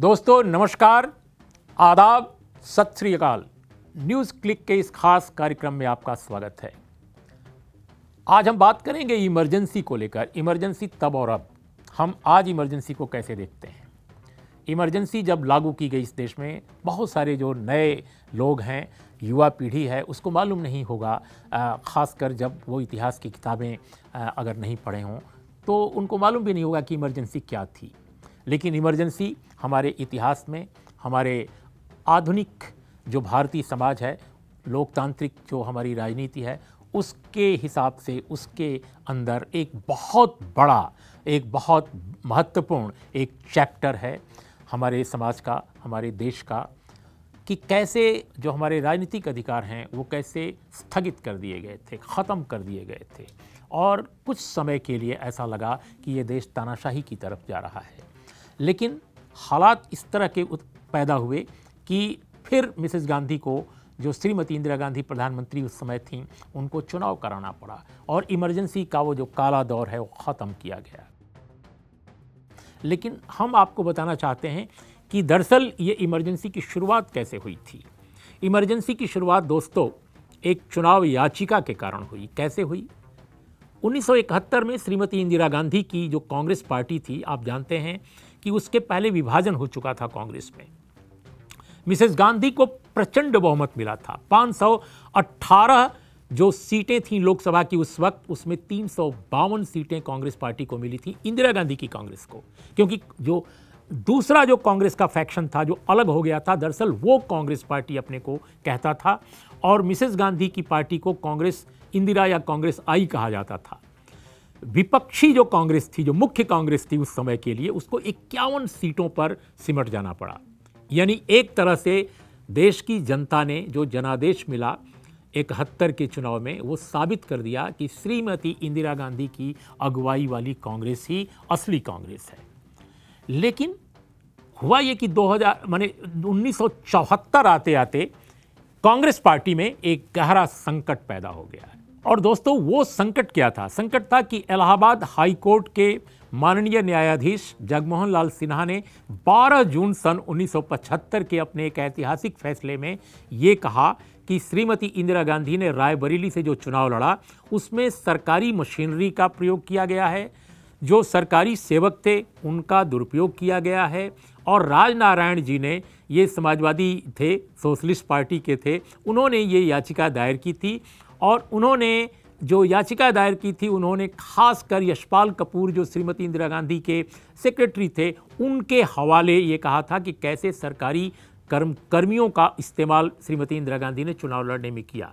दोस्तों नमस्कार आदाब सत श्रीकाल न्यूज़ क्लिक के इस खास कार्यक्रम में आपका स्वागत है आज हम बात करेंगे इमरजेंसी को लेकर इमरजेंसी तब और अब हम आज इमरजेंसी को कैसे देखते हैं इमरजेंसी जब लागू की गई इस देश में बहुत सारे जो नए लोग हैं युवा पीढ़ी है उसको मालूम नहीं होगा ख़ासकर जब वो इतिहास की किताबें अगर नहीं पढ़े हों तो उनको मालूम भी नहीं होगा कि इमरजेंसी क्या थी लेकिन इमरजेंसी हमारे इतिहास में हमारे आधुनिक जो भारतीय समाज है लोकतांत्रिक जो हमारी राजनीति है उसके हिसाब से उसके अंदर एक बहुत बड़ा एक बहुत महत्वपूर्ण एक चैप्टर है हमारे समाज का हमारे देश का कि कैसे जो हमारे राजनीतिक अधिकार हैं वो कैसे स्थगित कर दिए गए थे ख़त्म कर दिए गए थे और कुछ समय के लिए ऐसा लगा कि ये देश तानाशाही की तरफ जा रहा है लेकिन हालात इस तरह के पैदा हुए कि फिर मिसेस गांधी को जो श्रीमती इंदिरा गांधी प्रधानमंत्री उस समय थीं उनको चुनाव कराना पड़ा और इमरजेंसी का वो जो काला दौर है वो ख़त्म किया गया लेकिन हम आपको बताना चाहते हैं कि दरअसल ये इमरजेंसी की शुरुआत कैसे हुई थी इमरजेंसी की शुरुआत दोस्तों एक चुनाव याचिका के कारण हुई कैसे हुई 1971 में श्रीमती इंदिरा गांधी की जो कांग्रेस पार्टी थी आप जानते हैं कि उसके पहले विभाजन हो चुका था कांग्रेस में मिसेस गांधी को प्रचंड बहुमत मिला था 518 जो सीटें थीं लोकसभा की उस वक्त उसमें तीन सीटें कांग्रेस पार्टी को मिली थी इंदिरा गांधी की कांग्रेस को क्योंकि जो दूसरा जो कांग्रेस का फैक्शन था जो अलग हो गया था दरअसल वो कांग्रेस पार्टी अपने को कहता था और मिसेस गांधी की पार्टी को कांग्रेस इंदिरा या कांग्रेस आई कहा जाता था विपक्षी जो कांग्रेस थी जो मुख्य कांग्रेस थी उस समय के लिए उसको इक्यावन सीटों पर सिमट जाना पड़ा यानी एक तरह से देश की जनता ने जो जनादेश मिला इकहत्तर के चुनाव में वो साबित कर दिया कि श्रीमती इंदिरा गांधी की अगुवाई वाली कांग्रेस ही असली कांग्रेस है लेकिन हुआ ये कि 2000 माने 1974 आते आते कांग्रेस पार्टी में एक गहरा संकट पैदा हो गया है और दोस्तों वो संकट क्या था संकट था कि इलाहाबाद हाई कोर्ट के माननीय न्यायाधीश जगमोहन लाल सिन्हा ने 12 जून सन 1975 के अपने एक ऐतिहासिक फैसले में ये कहा कि श्रीमती इंदिरा गांधी ने रायबरेली से जो चुनाव लड़ा उसमें सरकारी मशीनरी का प्रयोग किया गया है जो सरकारी सेवक थे उनका दुरुपयोग किया गया है और राजनारायण जी ने ये समाजवादी थे सोशलिस्ट पार्टी के थे उन्होंने ये याचिका दायर की थी और उन्होंने जो याचिका दायर की थी उन्होंने खासकर यशपाल कपूर जो श्रीमती इंदिरा गांधी के सेक्रेटरी थे उनके हवाले ये कहा था कि कैसे सरकारी कर्म कर्मियों का इस्तेमाल श्रीमती इंदिरा गांधी ने चुनाव लड़ने में किया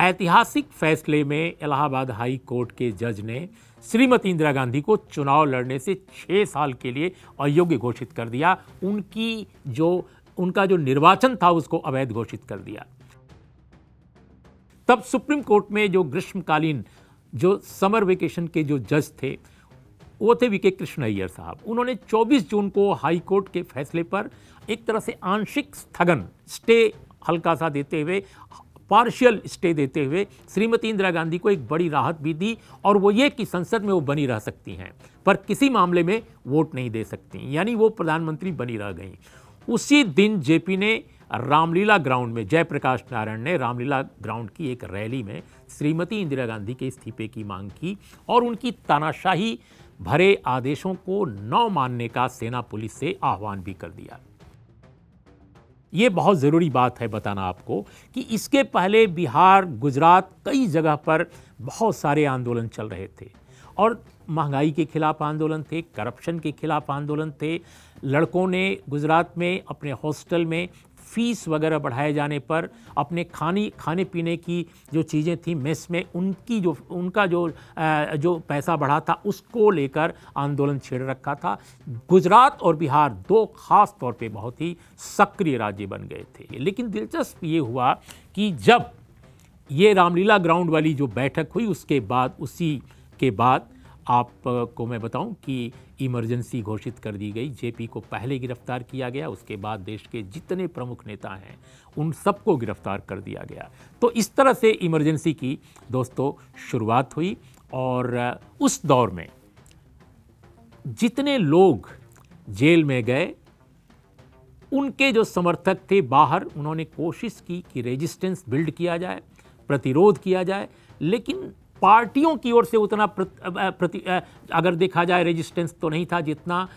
ऐतिहासिक फैसले में इलाहाबाद हाई कोर्ट के जज ने श्रीमती इंदिरा गांधी को चुनाव लड़ने से छः साल के लिए अयोग्य घोषित कर दिया उनकी जो उनका जो निर्वाचन था उसको अवैध घोषित कर दिया तब सुप्रीम कोर्ट में जो ग्रीष्मकालीन जो समर वेकेशन के जो जज थे वो थे वी के कृष्ण अय्यर साहब उन्होंने 24 जून को हाई कोर्ट के फैसले पर एक तरह से आंशिक स्थगन स्टे हल्का सा देते हुए पार्शियल स्टे देते हुए श्रीमती इंदिरा गांधी को एक बड़ी राहत भी दी और वो ये कि संसद में वो बनी रह सकती हैं पर किसी मामले में वोट नहीं दे सकती यानी वो प्रधानमंत्री बनी रह गई उसी दिन जेपी ने रामलीला ग्राउंड में जयप्रकाश नारायण ने रामलीला ग्राउंड की एक रैली में श्रीमती इंदिरा गांधी के इस्तीफे की मांग की और उनकी तानाशाही भरे आदेशों को न मानने का सेना पुलिस से आह्वान भी कर दिया ये बहुत ज़रूरी बात है बताना आपको कि इसके पहले बिहार गुजरात कई जगह पर बहुत सारे आंदोलन चल रहे थे और महंगाई के खिलाफ आंदोलन थे करप्शन के खिलाफ आंदोलन थे लड़कों ने गुजरात में अपने हॉस्टल में फ़ीस वगैरह बढ़ाए जाने पर अपने खाने खाने पीने की जो चीज़ें थी मेस में उनकी जो उनका जो जो पैसा बढ़ा था उसको लेकर आंदोलन छेड़ रखा था गुजरात और बिहार दो खास तौर पे बहुत ही सक्रिय राज्य बन गए थे लेकिन दिलचस्प ये हुआ कि जब ये रामलीला ग्राउंड वाली जो बैठक हुई उसके बाद उसी के बाद आपको मैं बताऊं कि इमरजेंसी घोषित कर दी गई जेपी को पहले गिरफ्तार किया गया उसके बाद देश के जितने प्रमुख नेता हैं उन सबको गिरफ्तार कर दिया गया तो इस तरह से इमरजेंसी की दोस्तों शुरुआत हुई और उस दौर में जितने लोग जेल में गए उनके जो समर्थक थे बाहर उन्होंने कोशिश की कि रेजिस्टेंस बिल्ड किया जाए प्रतिरोध किया जाए लेकिन पार्टियों की ओर से उतना प्रति, प्रति, अगर देखा जाए रेजिस्टेंस तो नहीं था जितना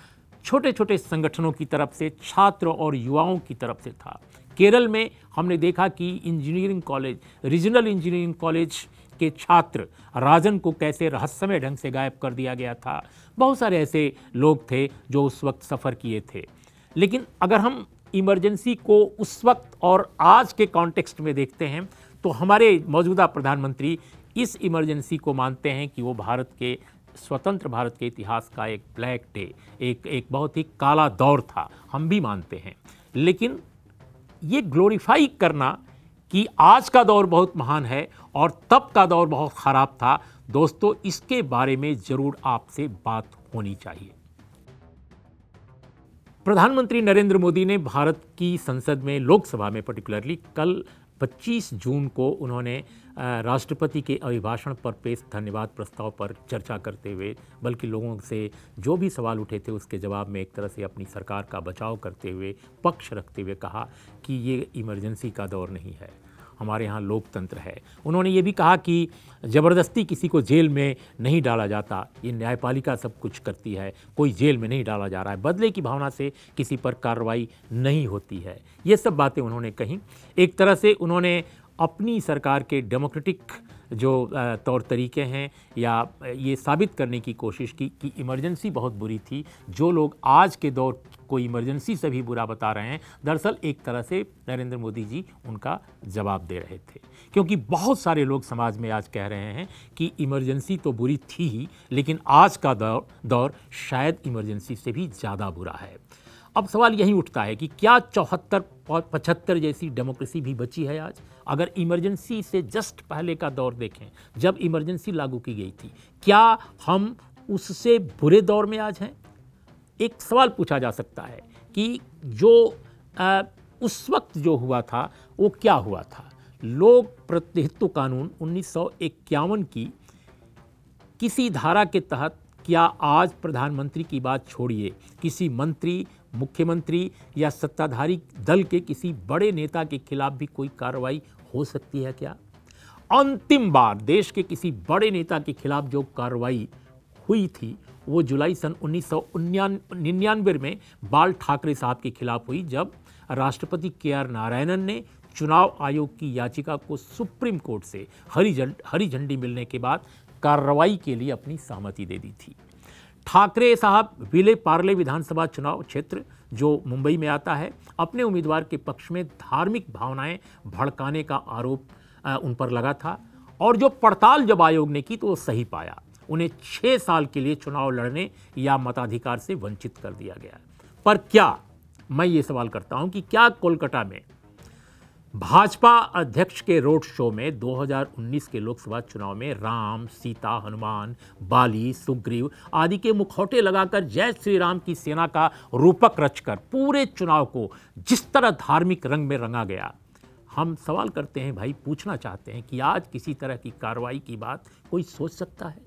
छोटे छोटे संगठनों की तरफ से छात्र और युवाओं की तरफ से था केरल में हमने देखा कि engineering college regional engineering college के छात्र राजन को कैसे रहस्यमय ढंग से गायब कर दिया गया था बहुत सारे ऐसे लोग थे जो उस वक्त सफ़र किए थे लेकिन अगर हम इमरजेंसी को उस वक्त और आज के कॉन्टेक्स्ट में देखते हैं तो हमारे मौजूदा प्रधानमंत्री इस इमरजेंसी को मानते हैं कि वो भारत के स्वतंत्र भारत के इतिहास का एक ब्लैक डे एक एक बहुत ही काला दौर था हम भी मानते हैं लेकिन ये ग्लोरीफाई करना कि आज का दौर बहुत महान है और तब का दौर बहुत ख़राब था दोस्तों इसके बारे में ज़रूर आपसे बात होनी चाहिए प्रधानमंत्री नरेंद्र मोदी ने भारत की संसद में लोकसभा में पर्टिकुलरली कल 25 जून को उन्होंने राष्ट्रपति के अभिभाषण पर पेश धन्यवाद प्रस्ताव पर चर्चा करते हुए बल्कि लोगों से जो भी सवाल उठे थे उसके जवाब में एक तरह से अपनी सरकार का बचाव करते हुए पक्ष रखते हुए कहा कि ये इमरजेंसी का दौर नहीं है हमारे यहाँ लोकतंत्र है उन्होंने ये भी कहा कि ज़बरदस्ती किसी को जेल में नहीं डाला जाता ये न्यायपालिका सब कुछ करती है कोई जेल में नहीं डाला जा रहा है बदले की भावना से किसी पर कार्रवाई नहीं होती है ये सब बातें उन्होंने कहीं एक तरह से उन्होंने अपनी सरकार के डेमोक्रेटिक जो तौर तरीके हैं या ये साबित करने की कोशिश की कि इमरजेंसी बहुत बुरी थी जो लोग आज के दौर को इमरजेंसी से भी बुरा बता रहे हैं दरअसल एक तरह से नरेंद्र मोदी जी उनका जवाब दे रहे थे क्योंकि बहुत सारे लोग समाज में आज कह रहे हैं कि इमरजेंसी तो बुरी थी ही लेकिन आज का दौर दौर शायद इमरजेंसी से भी ज़्यादा बुरा है अब सवाल यही उठता है कि क्या चौहत्तर और पचहत्तर जैसी डेमोक्रेसी भी बची है आज अगर इमरजेंसी से जस्ट पहले का दौर देखें जब इमरजेंसी लागू की गई थी क्या हम उससे बुरे दौर में आज हैं एक सवाल पूछा जा सकता है कि जो आ, उस वक्त जो हुआ था वो क्या हुआ था लोक प्रतिनिधित्व कानून उन्नीस की किसी धारा के तहत क्या आज प्रधानमंत्री की बात छोड़िए किसी मंत्री मुख्यमंत्री या सत्ताधारी दल के किसी बड़े नेता के खिलाफ भी कोई कार्रवाई हो सकती है क्या अंतिम बार देश के किसी बड़े नेता के खिलाफ जो कार्रवाई हुई थी वो जुलाई सन उन्नीस सौ में बाल ठाकरे साहब के खिलाफ हुई जब राष्ट्रपति के आर नारायणन ने चुनाव आयोग की याचिका को सुप्रीम कोर्ट से हरी झंडी मिलने के बाद कार्रवाई के लिए अपनी सहमति दे दी थी ठाकरे साहब विले पार्ले विधानसभा चुनाव क्षेत्र जो मुंबई में आता है अपने उम्मीदवार के पक्ष में धार्मिक भावनाएं भड़काने का आरोप उन पर लगा था और जो पड़ताल जब आयोग ने की तो वो सही पाया उन्हें छः साल के लिए चुनाव लड़ने या मताधिकार से वंचित कर दिया गया पर क्या मैं ये सवाल करता हूं कि क्या कोलकाता में भाजपा अध्यक्ष के रोड शो में 2019 के लोकसभा चुनाव में राम सीता हनुमान बाली सुग्रीव आदि के मुखौटे लगाकर जय श्री राम की सेना का रूपक रचकर पूरे चुनाव को जिस तरह धार्मिक रंग में रंगा गया हम सवाल करते हैं भाई पूछना चाहते हैं कि आज किसी तरह की कार्रवाई की बात कोई सोच सकता है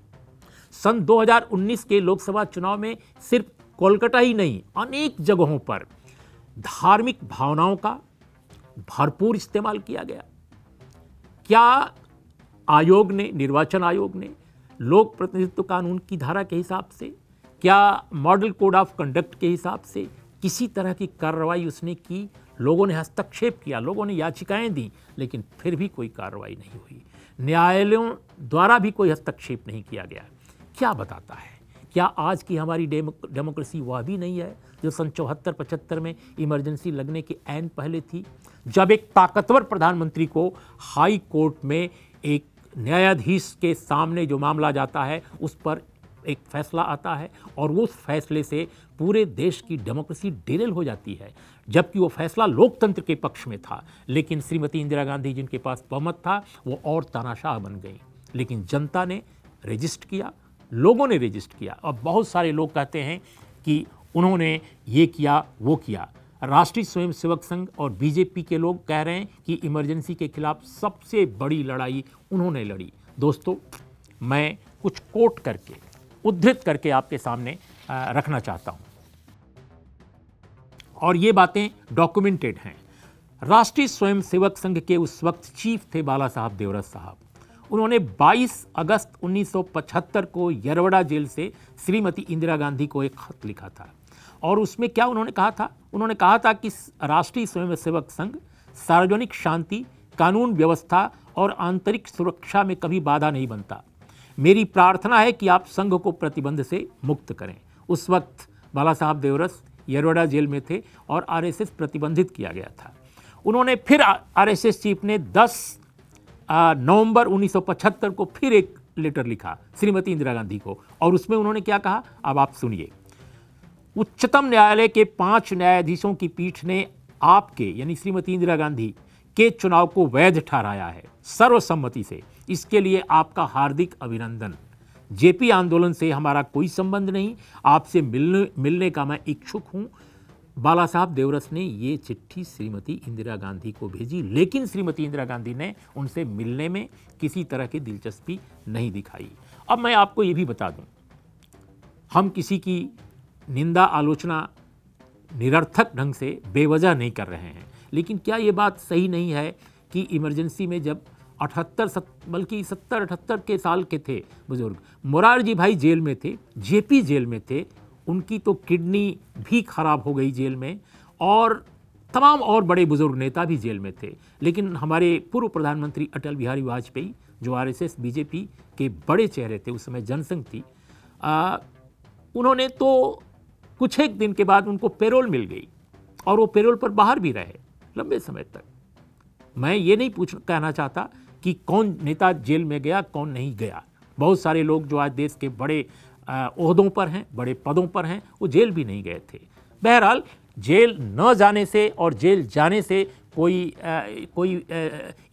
सन 2019 के लोकसभा चुनाव में सिर्फ कोलकाता ही नहीं अनेक जगहों पर धार्मिक भावनाओं का भरपूर इस्तेमाल किया गया क्या आयोग ने निर्वाचन आयोग ने लोक प्रतिनिधित्व कानून की धारा के हिसाब से क्या मॉडल कोड ऑफ कंडक्ट के हिसाब से किसी तरह की कार्रवाई उसने की लोगों ने हस्तक्षेप किया लोगों ने याचिकाएं दी लेकिन फिर भी कोई कार्रवाई नहीं हुई न्यायालयों द्वारा भी कोई हस्तक्षेप नहीं किया गया क्या बताता है क्या आज की हमारी डेमोक्रेसी वह भी नहीं है जो सन चौहत्तर पचहत्तर में इमरजेंसी लगने के एन पहले थी जब एक ताकतवर प्रधानमंत्री को हाई कोर्ट में एक न्यायाधीश के सामने जो मामला जाता है उस पर एक फैसला आता है और उस फैसले से पूरे देश की डेमोक्रेसी डेरेल हो जाती है जबकि वो फैसला लोकतंत्र के पक्ष में था लेकिन श्रीमती इंदिरा गांधी जिनके पास बहुमत था वो और तानाशाह बन गई लेकिन जनता ने रजिस्ट किया लोगों ने रजिस्ट किया और बहुत सारे लोग कहते हैं कि उन्होंने ये किया वो किया राष्ट्रीय स्वयंसेवक संघ और बीजेपी के लोग कह रहे हैं कि इमरजेंसी के खिलाफ सबसे बड़ी लड़ाई उन्होंने लड़ी दोस्तों मैं कुछ कोट करके उद्धृत करके आपके सामने रखना चाहता हूं और ये बातें डॉक्यूमेंटेड हैं राष्ट्रीय स्वयंसेवक संघ के उस वक्त चीफ थे बाला साहब देवरत साहब उन्होंने 22 अगस्त 1975 को यरवड़ा जेल से श्रीमती इंदिरा गांधी को एक खत लिखा था और उसमें क्या उन्होंने कहा था उन्होंने कहा था कि राष्ट्रीय स्वयंसेवक संघ सार्वजनिक शांति कानून व्यवस्था और आंतरिक सुरक्षा में कभी बाधा नहीं बनता मेरी प्रार्थना है कि आप संघ को प्रतिबंध से मुक्त करें उस वक्त बाला साहब देवरस यरवड़ा जेल में थे और आरएसएस प्रतिबंधित किया गया था उन्होंने फिर आरएसएस चीफ ने नवंबर 1975 को फिर एक लेटर लिखा श्रीमती इंदिरा गांधी को और उसमें उन्होंने क्या कहा अब आप सुनिए उच्चतम न्यायालय के पांच न्यायाधीशों की पीठ ने आपके यानी श्रीमती इंदिरा गांधी के चुनाव को वैध ठहराया है सर्वसम्मति से इसके लिए आपका हार्दिक अभिनंदन जेपी आंदोलन से हमारा कोई संबंध नहीं आपसे मिलने मिलने का मैं इच्छुक हूं बाला साहब देवरस ने ये चिट्ठी श्रीमती इंदिरा गांधी को भेजी लेकिन श्रीमती इंदिरा गांधी ने उनसे मिलने में किसी तरह की दिलचस्पी नहीं दिखाई अब मैं आपको ये भी बता दूं हम किसी की निंदा आलोचना निरर्थक ढंग से बेवजह नहीं कर रहे हैं लेकिन क्या ये बात सही नहीं है कि इमरजेंसी में जब अठहत्तर बल्कि सत्तर अठहत्तर के साल के थे बुजुर्ग मोरारजी भाई जेल में थे जेपी जेल में थे उनकी तो किडनी भी खराब हो गई जेल में और तमाम और बड़े बुजुर्ग नेता भी जेल में थे लेकिन हमारे पूर्व प्रधानमंत्री अटल बिहारी वाजपेयी जो आरएसएस बीजेपी के बड़े चेहरे थे उस समय जनसंघ थी आ, उन्होंने तो कुछ एक दिन के बाद उनको पेरोल मिल गई और वो पेरोल पर बाहर भी रहे लंबे समय तक मैं ये नहीं पूछ कहना चाहता कि कौन नेता जेल में गया कौन नहीं गया बहुत सारे लोग जो आज देश के बड़े ओहदों पर हैं बड़े पदों पर हैं वो जेल भी नहीं गए थे बहरहाल जेल न जाने से और जेल जाने से कोई आ, कोई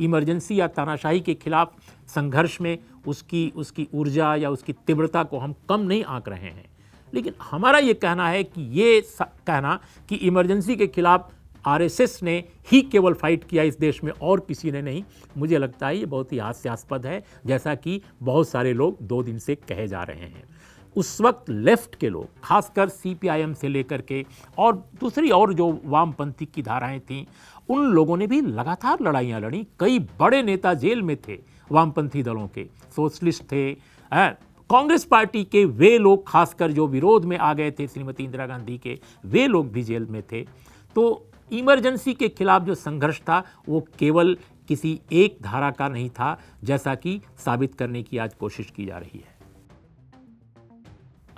इमरजेंसी या तानाशाही के खिलाफ संघर्ष में उसकी उसकी ऊर्जा या उसकी तीव्रता को हम कम नहीं आंक रहे हैं लेकिन हमारा ये कहना है कि ये कहना कि इमरजेंसी के खिलाफ आरएसएस ने ही केवल फाइट किया इस देश में और किसी ने नहीं मुझे लगता है ये बहुत ही हास्यास्पद है जैसा कि बहुत सारे लोग दो दिन से कहे जा रहे हैं उस वक्त लेफ्ट के लोग खासकर सीपीआईएम से लेकर के और दूसरी और जो वामपंथी की धाराएं थीं उन लोगों ने भी लगातार लड़ाइयाँ लड़ी कई बड़े नेता जेल में थे वामपंथी दलों के सोशलिस्ट थे कांग्रेस पार्टी के वे लोग खासकर जो विरोध में आ गए थे श्रीमती इंदिरा गांधी के वे लोग भी जेल में थे तो इमरजेंसी के खिलाफ जो संघर्ष था वो केवल किसी एक धारा का नहीं था जैसा कि साबित करने की आज कोशिश की जा रही है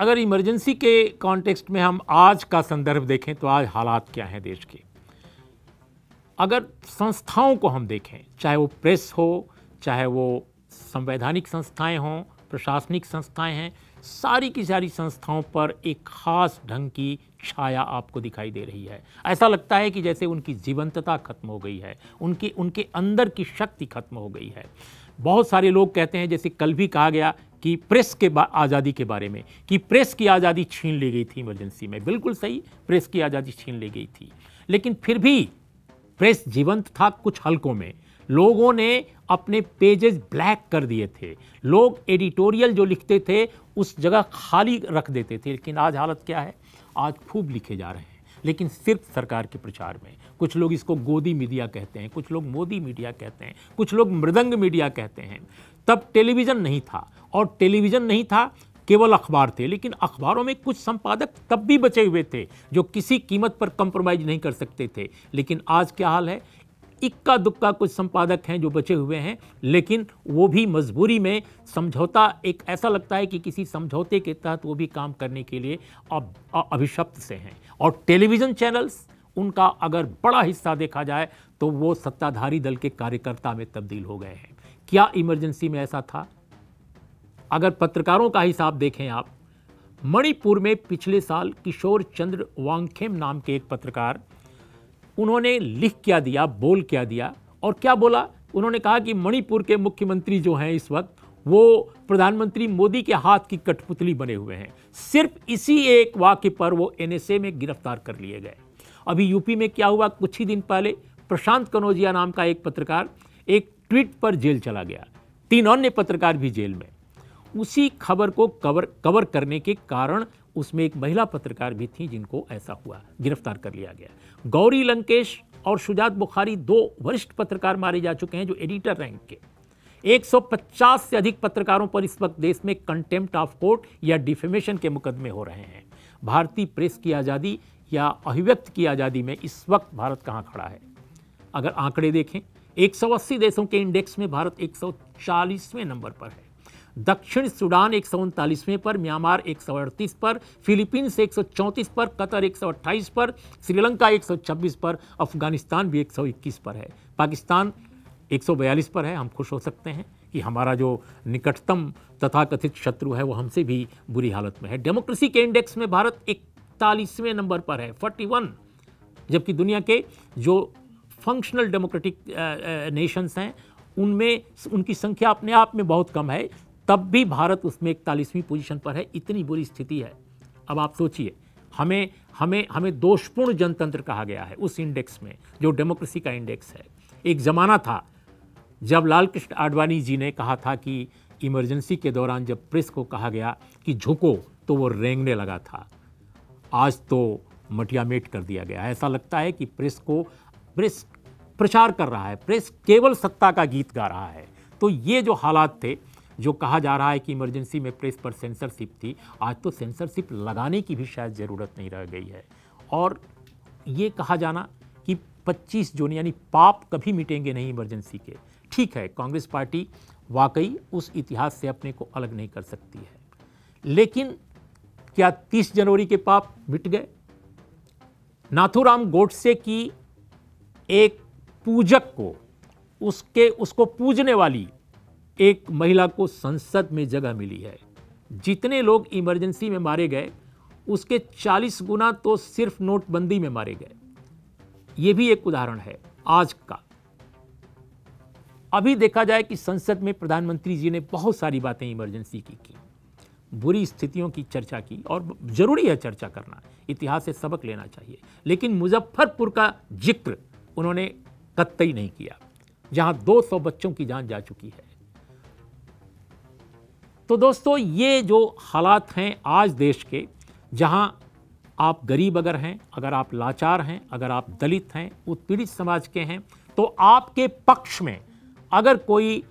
अगर इमरजेंसी के कॉन्टेक्स्ट में हम आज का संदर्भ देखें तो आज हालात क्या हैं देश के अगर संस्थाओं को हम देखें चाहे वो प्रेस हो चाहे वो संवैधानिक संस्थाएं हों प्रशासनिक संस्थाएं हैं सारी की सारी संस्थाओं पर एक ख़ास ढंग की छाया आपको दिखाई दे रही है ऐसा लगता है कि जैसे उनकी जीवंतता खत्म हो गई है उनकी उनके अंदर की शक्ति खत्म हो गई है बहुत सारे लोग कहते हैं जैसे कल भी कहा गया कि प्रेस के आज़ादी के बारे में कि प्रेस की आज़ादी छीन ली गई थी इमरजेंसी में बिल्कुल सही प्रेस की आज़ादी छीन ली गई थी लेकिन फिर भी प्रेस जीवंत था कुछ हलकों में लोगों ने अपने पेजेस ब्लैक कर दिए थे लोग एडिटोरियल जो लिखते थे उस जगह खाली रख देते थे लेकिन आज हालत क्या है आज खूब लिखे जा रहे हैं लेकिन सिर्फ सरकार के प्रचार में कुछ लोग इसको गोदी मीडिया कहते हैं कुछ लोग मोदी मीडिया कहते हैं कुछ लोग मृदंग मीडिया कहते हैं तब टेलीविज़न नहीं था और टेलीविज़न नहीं था केवल अखबार थे लेकिन अखबारों में कुछ संपादक तब भी बचे हुए थे जो किसी कीमत पर कंप्रोमाइज़ नहीं कर सकते थे लेकिन आज क्या हाल है इक्का दुक्का कुछ संपादक हैं जो बचे हुए हैं लेकिन वो भी मजबूरी में समझौता एक ऐसा लगता है कि किसी समझौते के तहत वो भी काम करने के लिए अब अभिशप्त से हैं और टेलीविज़न चैनल्स उनका अगर बड़ा हिस्सा देखा जाए तो वो सत्ताधारी दल के कार्यकर्ता में तब्दील हो गए हैं क्या इमरजेंसी में ऐसा था अगर पत्रकारों का हिसाब देखें आप मणिपुर में पिछले साल किशोर चंद्र वांगखेम नाम के एक पत्रकार उन्होंने लिख क्या दिया बोल क्या दिया और क्या बोला उन्होंने कहा कि मणिपुर के मुख्यमंत्री जो हैं इस वक्त वो प्रधानमंत्री मोदी के हाथ की कठपुतली बने हुए हैं सिर्फ इसी एक वाक्य पर वो एनएसए में गिरफ्तार कर लिए गए अभी यूपी में क्या हुआ कुछ ही दिन पहले प्रशांत कनौजिया नाम का एक पत्रकार एक ट्वीट पर जेल चला गया तीन अन्य पत्रकार भी जेल में उसी खबर को कवर कवर करने के कारण उसमें एक महिला पत्रकार भी थी जिनको ऐसा हुआ गिरफ्तार कर लिया गया गौरी लंकेश और शुजात बुखारी दो वरिष्ठ पत्रकार मारे जा चुके हैं जो एडिटर रैंक के 150 से अधिक पत्रकारों पर इस वक्त देश में कंटेम्प्ट ऑफ कोर्ट या डिफेमेशन के मुकदमे हो रहे हैं भारतीय प्रेस की आज़ादी या अभिव्यक्त की आज़ादी में इस वक्त भारत कहाँ खड़ा है अगर आंकड़े देखें 180 देशों के इंडेक्स में भारत 140वें नंबर पर है दक्षिण सूडान एक पर म्यांमार एक पर फिलीपींस एक पर कतर एक पर श्रीलंका एक पर अफगानिस्तान भी एक पर है पाकिस्तान एक पर है हम खुश हो सकते हैं कि हमारा जो निकटतम तथाकथित शत्रु है वो हमसे भी बुरी हालत में है डेमोक्रेसी के इंडेक्स में भारत इकतालीसवें नंबर पर है 41 जबकि दुनिया के जो फंक्शनल डेमोक्रेटिक नेशंस हैं उनमें उनकी संख्या अपने आप में बहुत कम है तब भी भारत उसमें इकतालीसवीं पोजीशन पर है इतनी बुरी स्थिति है अब आप सोचिए हमें हमें हमें दोषपूर्ण जनतंत्र कहा गया है उस इंडेक्स में जो डेमोक्रेसी का इंडेक्स है एक ज़माना था जब लाल कृष्ण आडवाणी जी ने कहा था कि इमरजेंसी के दौरान जब प्रेस को कहा गया कि झुको तो वो रेंगने लगा था आज तो मटियामेट कर दिया गया ऐसा लगता है कि प्रेस को प्रेस प्रचार कर रहा है प्रेस केवल सत्ता का गीत गा रहा है तो ये जो हालात थे जो कहा जा रहा है कि इमरजेंसी में प्रेस पर सेंसरशिप थी आज तो सेंसरशिप लगाने की भी शायद ज़रूरत नहीं रह गई है और ये कहा जाना कि 25 जून यानी पाप कभी मिटेंगे नहीं इमरजेंसी के ठीक है कांग्रेस पार्टी वाकई उस इतिहास से अपने को अलग नहीं कर सकती है लेकिन क्या 30 जनवरी के पाप मिट गए नाथुराम गोडसे की एक पूजक को उसके उसको पूजने वाली एक महिला को संसद में जगह मिली है जितने लोग इमरजेंसी में मारे गए उसके 40 गुना तो सिर्फ नोटबंदी में मारे गए यह भी एक उदाहरण है आज का अभी देखा जाए कि संसद में प्रधानमंत्री जी ने बहुत सारी बातें इमरजेंसी की की बुरी स्थितियों की चर्चा की और जरूरी है चर्चा करना इतिहास से सबक लेना चाहिए लेकिन मुजफ्फरपुर का जिक्र उन्होंने कत्तई नहीं किया जहां 200 बच्चों की जान जा चुकी है तो दोस्तों ये जो हालात हैं आज देश के जहाँ आप गरीब अगर हैं अगर आप लाचार हैं अगर आप दलित हैं उत्पीड़ित समाज के हैं तो आपके पक्ष में अगर कोई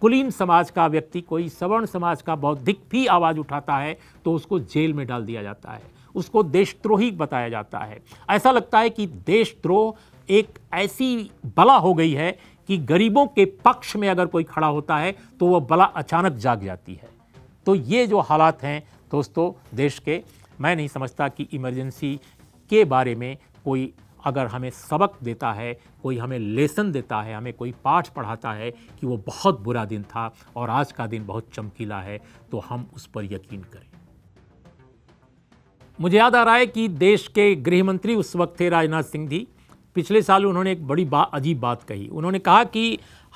कुलीन समाज का व्यक्ति कोई सवर्ण समाज का बौद्धिक भी आवाज़ उठाता है तो उसको जेल में डाल दिया जाता है उसको देशद्रोही बताया जाता है ऐसा लगता है कि देशद्रोह एक ऐसी बला हो गई है कि गरीबों के पक्ष में अगर कोई खड़ा होता है तो वह बला अचानक जाग जाती है तो ये जो हालात हैं दोस्तों देश के मैं नहीं समझता कि इमरजेंसी के बारे में कोई अगर हमें सबक देता है कोई हमें लेसन देता है हमें कोई पाठ पढ़ाता है कि वो बहुत बुरा दिन था और आज का दिन बहुत चमकीला है तो हम उस पर यकीन करें मुझे याद आ रहा है कि देश के गृहमंत्री उस वक्त थे राजनाथ सिंह जी पिछले साल उन्होंने एक बड़ी बा, अजीब बात कही उन्होंने कहा कि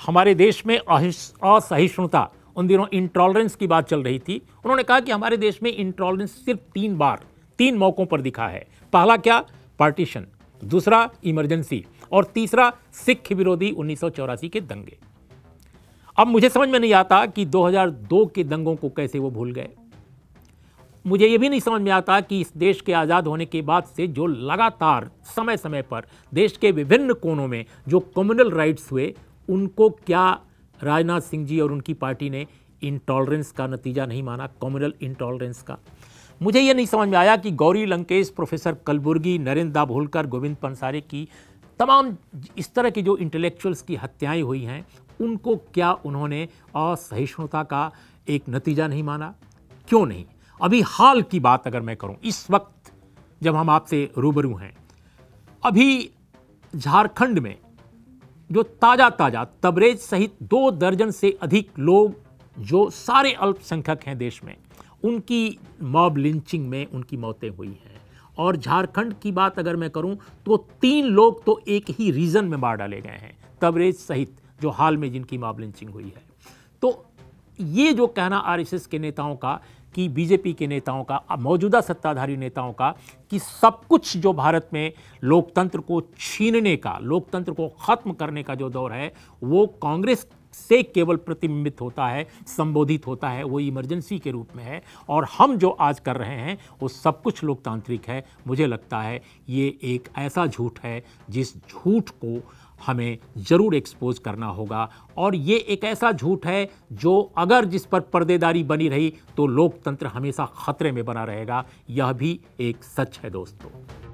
हमारे देश में असहिष्णुता उन दिनों इंटॉलरेंस की बात चल रही थी उन्होंने कहा कि हमारे देश में इंटॉलरेंस सिर्फ तीन बार तीन मौक़ों पर दिखा है पहला क्या पार्टीशन दूसरा इमरजेंसी और तीसरा सिख विरोधी उन्नीस के दंगे अब मुझे समझ में नहीं आता कि 2002 के दंगों को कैसे वो भूल गए मुझे ये भी नहीं समझ में आता कि इस देश के आज़ाद होने के बाद से जो लगातार समय समय पर देश के विभिन्न कोनों में जो कम्युनल राइट्स हुए उनको क्या राजनाथ सिंह जी और उनकी पार्टी ने इंटॉलरेंस का नतीजा नहीं माना कम्युनल इंटॉलरेंस का मुझे ये नहीं समझ में आया कि गौरी लंकेश प्रोफेसर कलबुर्गी नरेंद्र दाभोलकर गोविंद पंसारे की तमाम इस तरह की जो इंटेलेक्चुअल्स की हत्याएं हुई हैं उनको क्या उन्होंने असहिष्णुता का एक नतीजा नहीं माना क्यों नहीं अभी हाल की बात अगर मैं करूं इस वक्त जब हम आपसे रूबरू हैं अभी झारखंड में जो ताज़ा ताज़ा तबरेज सहित दो दर्जन से अधिक लोग जो सारे अल्पसंख्यक हैं देश में उनकी मॉब लिंचिंग में उनकी मौतें हुई हैं और झारखंड की बात अगर मैं करूं तो तीन लोग तो एक ही रीज़न में मार डाले गए हैं तबरेज सहित जो हाल में जिनकी मॉब लिंचिंग हुई है तो ये जो कहना आरएसएस के नेताओं का कि बीजेपी के नेताओं का मौजूदा सत्ताधारी नेताओं का कि सब कुछ जो भारत में लोकतंत्र को छीनने का लोकतंत्र को ख़त्म करने का जो दौर है वो कांग्रेस से केवल प्रतिबिंबित होता है संबोधित होता है वो इमरजेंसी के रूप में है और हम जो आज कर रहे हैं वो सब कुछ लोकतांत्रिक है मुझे लगता है ये एक ऐसा झूठ है जिस झूठ को हमें ज़रूर एक्सपोज करना होगा और ये एक ऐसा झूठ है जो अगर जिस पर पर्देदारी बनी रही तो लोकतंत्र हमेशा खतरे में बना रहेगा यह भी एक सच है दोस्तों